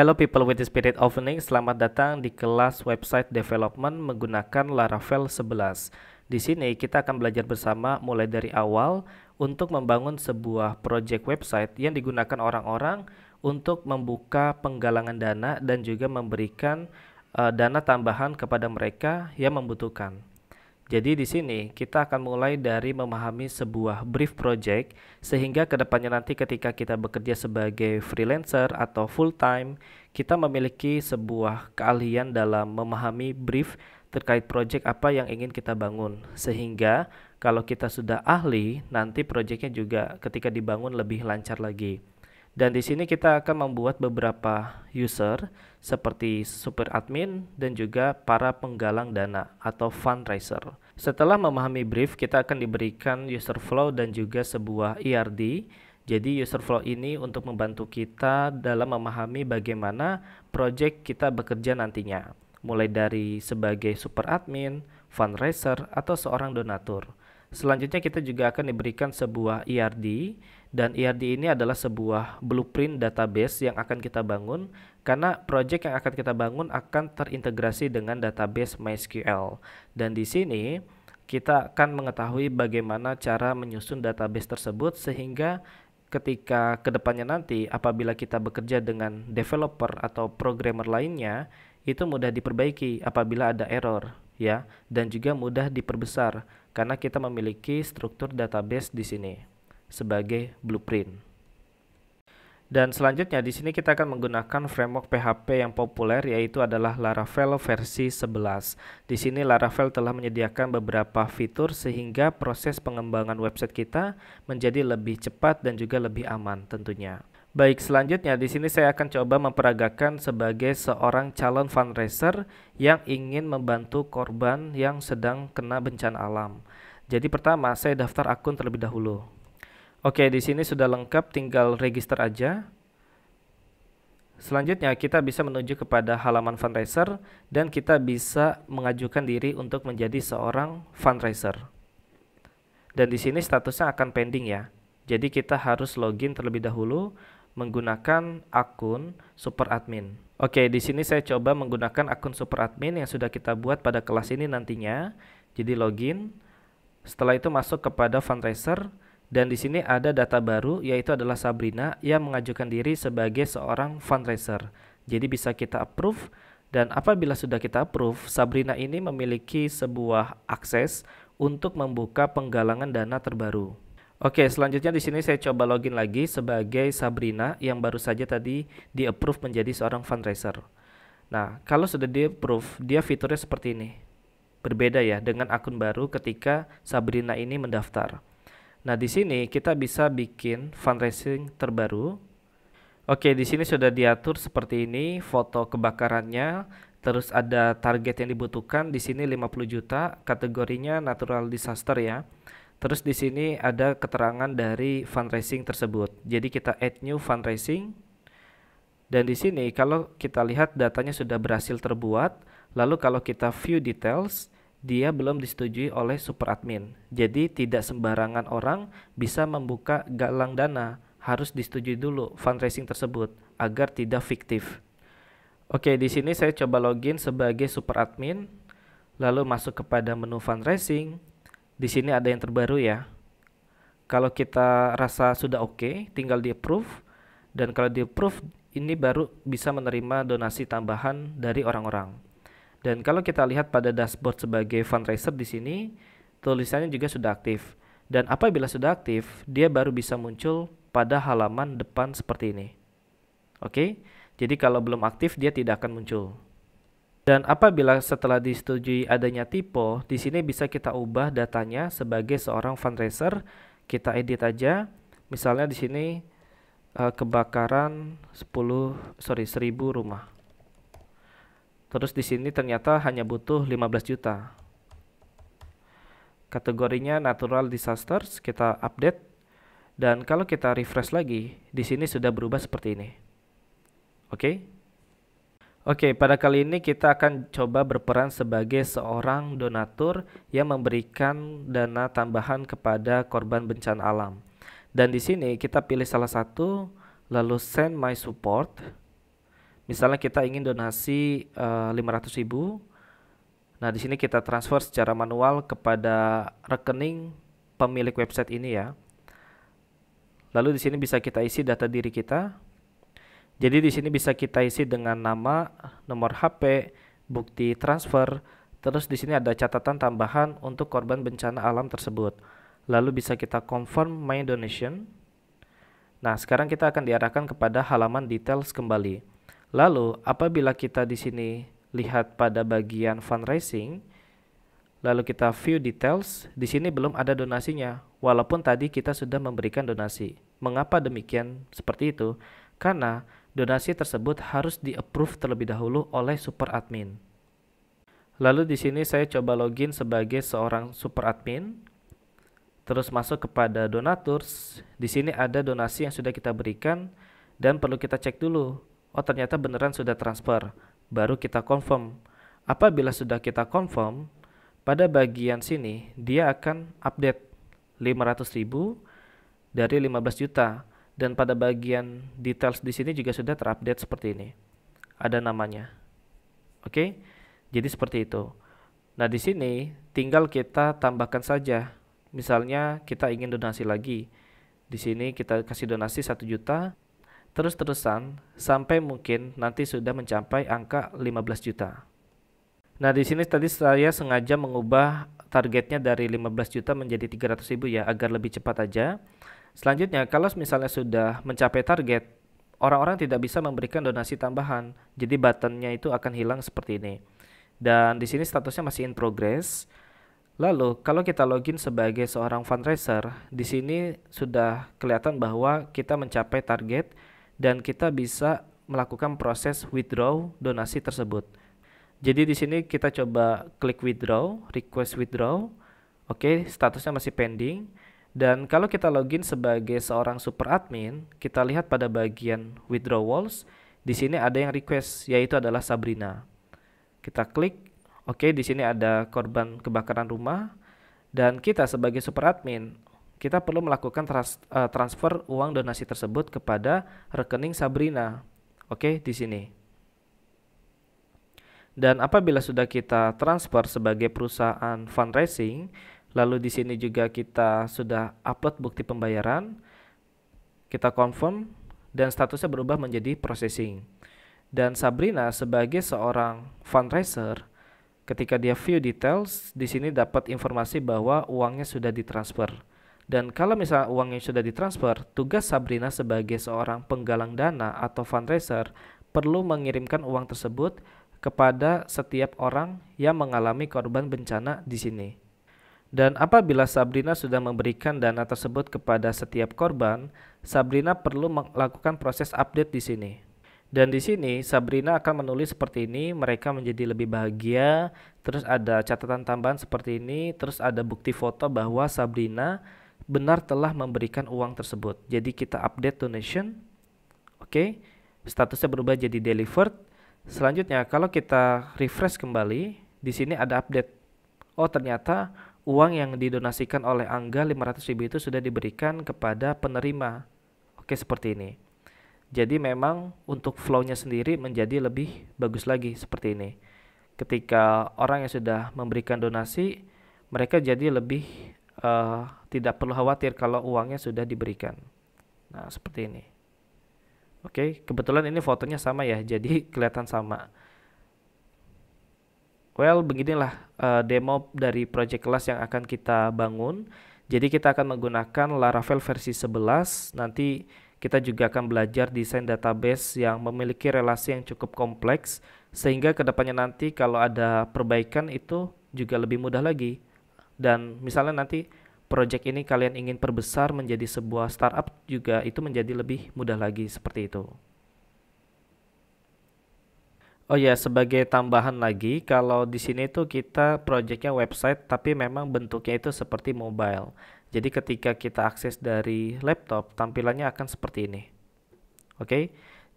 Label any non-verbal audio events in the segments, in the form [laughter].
Hello people with the spirit of learning, selamat datang di kelas website development menggunakan Laravel 11. Di sini kita akan belajar bersama mulai dari awal untuk membangun sebuah project website yang digunakan orang-orang untuk membuka penggalangan dana dan juga memberikan uh, dana tambahan kepada mereka yang membutuhkan. Jadi di sini kita akan mulai dari memahami sebuah brief project sehingga kedepannya nanti ketika kita bekerja sebagai freelancer atau full time kita memiliki sebuah keahlian dalam memahami brief terkait project apa yang ingin kita bangun sehingga kalau kita sudah ahli nanti projectnya juga ketika dibangun lebih lancar lagi. Dan di sini kita akan membuat beberapa user seperti super admin dan juga para penggalang dana atau fundraiser. Setelah memahami brief, kita akan diberikan user flow dan juga sebuah ERD. Jadi user flow ini untuk membantu kita dalam memahami bagaimana project kita bekerja nantinya. Mulai dari sebagai super admin, fundraiser, atau seorang donatur. Selanjutnya kita juga akan diberikan sebuah ERD dan ERD ini adalah sebuah blueprint database yang akan kita bangun karena project yang akan kita bangun akan terintegrasi dengan database MySQL. Dan di sini kita akan mengetahui bagaimana cara menyusun database tersebut sehingga ketika kedepannya nanti apabila kita bekerja dengan developer atau programmer lainnya itu mudah diperbaiki apabila ada error ya dan juga mudah diperbesar karena kita memiliki struktur database di sini sebagai blueprint. Dan selanjutnya di sini kita akan menggunakan framework PHP yang populer yaitu adalah Laravel versi 11. Di sini Laravel telah menyediakan beberapa fitur sehingga proses pengembangan website kita menjadi lebih cepat dan juga lebih aman tentunya. Baik, selanjutnya di sini saya akan coba memperagakan sebagai seorang calon fundraiser yang ingin membantu korban yang sedang kena bencana alam. Jadi pertama, saya daftar akun terlebih dahulu. Oke, di sini sudah lengkap, tinggal register aja. Selanjutnya, kita bisa menuju kepada halaman fundraiser dan kita bisa mengajukan diri untuk menjadi seorang fundraiser. Dan di sini statusnya akan pending ya. Jadi kita harus login terlebih dahulu menggunakan akun super admin. Oke, di sini saya coba menggunakan akun super admin yang sudah kita buat pada kelas ini nantinya. Jadi login, setelah itu masuk kepada fundraiser dan di sini ada data baru yaitu adalah Sabrina yang mengajukan diri sebagai seorang fundraiser. Jadi bisa kita approve dan apabila sudah kita approve, Sabrina ini memiliki sebuah akses untuk membuka penggalangan dana terbaru. Oke, selanjutnya di sini saya coba login lagi sebagai Sabrina yang baru saja tadi di-approve menjadi seorang fundraiser. Nah, kalau sudah di-approve, dia fiturnya seperti ini. Berbeda ya dengan akun baru ketika Sabrina ini mendaftar. Nah, di sini kita bisa bikin fundraising terbaru. Oke, di sini sudah diatur seperti ini, foto kebakarannya, terus ada target yang dibutuhkan di sini 50 juta, kategorinya natural disaster ya. Terus di sini ada keterangan dari fundraising tersebut. Jadi kita add new fundraising dan di sini kalau kita lihat datanya sudah berhasil terbuat, lalu kalau kita view details, dia belum disetujui oleh super admin. Jadi tidak sembarangan orang bisa membuka galang dana, harus disetujui dulu fundraising tersebut agar tidak fiktif. Oke, di sini saya coba login sebagai super admin, lalu masuk kepada menu fundraising, di sini ada yang terbaru ya. Kalau kita rasa sudah oke, okay, tinggal di approve. Dan kalau di approve, ini baru bisa menerima donasi tambahan dari orang-orang. Dan kalau kita lihat pada dashboard sebagai fundraiser di sini, tulisannya juga sudah aktif. Dan apabila sudah aktif, dia baru bisa muncul pada halaman depan seperti ini. Oke, jadi kalau belum aktif, dia tidak akan muncul. Dan apabila setelah disetujui adanya typo di sini bisa kita ubah datanya sebagai seorang fundraiser. Kita edit aja. Misalnya di sini eh, kebakaran 10 sorry 1000 rumah. Terus di sini ternyata hanya butuh 15 juta. Kategorinya natural disasters, kita update. Dan kalau kita refresh lagi, di sini sudah berubah seperti ini. Oke? Okay? Oke, pada kali ini kita akan coba berperan sebagai seorang donatur yang memberikan dana tambahan kepada korban bencana alam. Dan di sini kita pilih salah satu, lalu send my support. Misalnya kita ingin donasi uh, eh, 500.000. Nah, di sini kita transfer secara manual kepada rekening pemilik website ini ya. Lalu di sini bisa kita isi data diri kita jadi di sini bisa kita isi dengan nama, nomor HP, bukti transfer, terus di sini ada catatan tambahan untuk korban bencana alam tersebut. Lalu bisa kita confirm my donation. Nah, sekarang kita akan diarahkan kepada halaman details kembali. Lalu, apabila kita di sini lihat pada bagian fundraising, lalu kita view details, di sini belum ada donasinya, walaupun tadi kita sudah memberikan donasi. Mengapa demikian seperti itu? Karena Donasi tersebut harus di-approve terlebih dahulu oleh super admin. Lalu di sini saya coba login sebagai seorang super admin. Terus masuk kepada donators. Di sini ada donasi yang sudah kita berikan dan perlu kita cek dulu. Oh, ternyata beneran sudah transfer. Baru kita confirm. Apabila sudah kita confirm, pada bagian sini dia akan update 500.000 dari 15 juta dan pada bagian details di sini juga sudah terupdate seperti ini. Ada namanya. Oke. Okay? Jadi seperti itu. Nah, di sini tinggal kita tambahkan saja. Misalnya kita ingin donasi lagi. Di sini kita kasih donasi 1 juta terus-terusan sampai mungkin nanti sudah mencapai angka 15 juta. Nah, di sini tadi saya sengaja mengubah targetnya dari 15 juta menjadi 300 ribu ya agar lebih cepat aja. Selanjutnya, kalau misalnya sudah mencapai target, orang-orang tidak bisa memberikan donasi tambahan. Jadi buttonnya itu akan hilang seperti ini. Dan di sini statusnya masih in progress. Lalu, kalau kita login sebagai seorang fundraiser, di sini sudah kelihatan bahwa kita mencapai target dan kita bisa melakukan proses withdraw donasi tersebut. Jadi di sini kita coba klik withdraw, request withdraw. Oke, statusnya masih pending. Dan kalau kita login sebagai seorang super admin, kita lihat pada bagian withdrawals, di sini ada yang request yaitu adalah Sabrina. Kita klik, oke okay, di sini ada korban kebakaran rumah dan kita sebagai super admin kita perlu melakukan trans, eh, transfer uang donasi tersebut kepada rekening Sabrina. Oke, okay, di sini. Dan apabila sudah kita transfer sebagai perusahaan fundraising, Lalu di sini juga kita sudah upload bukti pembayaran. Kita confirm dan statusnya berubah menjadi processing. Dan Sabrina sebagai seorang fundraiser ketika dia view details di sini dapat informasi bahwa uangnya sudah ditransfer. Dan kalau misalnya uangnya sudah ditransfer, tugas Sabrina sebagai seorang penggalang dana atau fundraiser perlu mengirimkan uang tersebut kepada setiap orang yang mengalami korban bencana di sini. Dan apabila Sabrina sudah memberikan dana tersebut kepada setiap korban, Sabrina perlu melakukan proses update di sini. Dan di sini Sabrina akan menulis seperti ini, mereka menjadi lebih bahagia, terus ada catatan tambahan seperti ini, terus ada bukti foto bahwa Sabrina benar telah memberikan uang tersebut. Jadi kita update donation. Oke. Okay. Statusnya berubah jadi delivered. Selanjutnya kalau kita refresh kembali, di sini ada update. Oh, ternyata uang yang didonasikan oleh Angga 500 ribu itu sudah diberikan kepada penerima. Oke, seperti ini. Jadi memang untuk flow-nya sendiri menjadi lebih bagus lagi seperti ini. Ketika orang yang sudah memberikan donasi, mereka jadi lebih uh, tidak perlu khawatir kalau uangnya sudah diberikan. Nah, seperti ini. Oke, kebetulan ini fotonya sama ya, [laughs] jadi kelihatan sama. Well, beginilah uh, demo dari project kelas yang akan kita bangun. Jadi kita akan menggunakan Laravel versi 11. Nanti kita juga akan belajar desain database yang memiliki relasi yang cukup kompleks sehingga kedepannya nanti kalau ada perbaikan itu juga lebih mudah lagi. Dan misalnya nanti project ini kalian ingin perbesar menjadi sebuah startup juga itu menjadi lebih mudah lagi seperti itu. Oh ya, sebagai tambahan lagi, kalau di sini tuh kita projectnya website, tapi memang bentuknya itu seperti mobile. Jadi ketika kita akses dari laptop, tampilannya akan seperti ini. Oke, okay?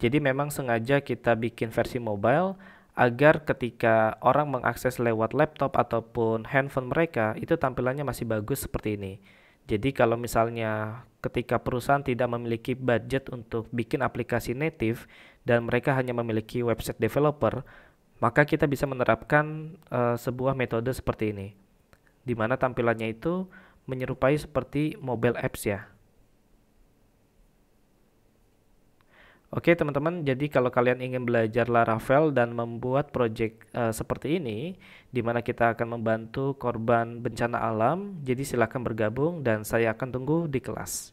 jadi memang sengaja kita bikin versi mobile agar ketika orang mengakses lewat laptop ataupun handphone mereka, itu tampilannya masih bagus seperti ini. Jadi kalau misalnya ketika perusahaan tidak memiliki budget untuk bikin aplikasi native dan mereka hanya memiliki website developer, maka kita bisa menerapkan uh, sebuah metode seperti ini. Di mana tampilannya itu menyerupai seperti mobile apps ya. Oke teman-teman, jadi kalau kalian ingin belajar Laravel dan membuat project uh, eh, seperti ini, di mana kita akan membantu korban bencana alam, jadi silakan bergabung dan saya akan tunggu di kelas.